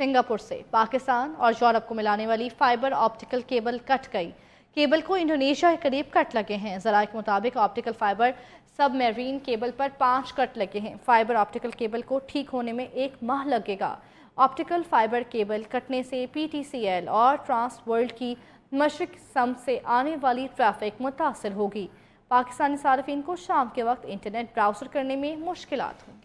Singapore से पाकिस्तान और Europe को मिलाने वाली फाइबर ऑप्टिकल केबल कट गई केबल को इंडोनेशिया के करीब कट लगे हैं जरा के मुताबिक ऑप्टिकल फाइबर सब मेरीन केबल पर पाँच कट लगे हैं फाइबर ऑप्टिकल केबल को ठीक होने में एक माह लगेगा ऑप्टिकल फाइबर केबल कटने से पीटीसीएल और ट्रांस वर्ल्ड की मशरक सम से आने वाली ट्रैफिक मुतासर होगी पाकिस्तानी सार्फिन को शाम के वक्त इंटरनेट ब्राउज़र करने में मुश्किल होंगी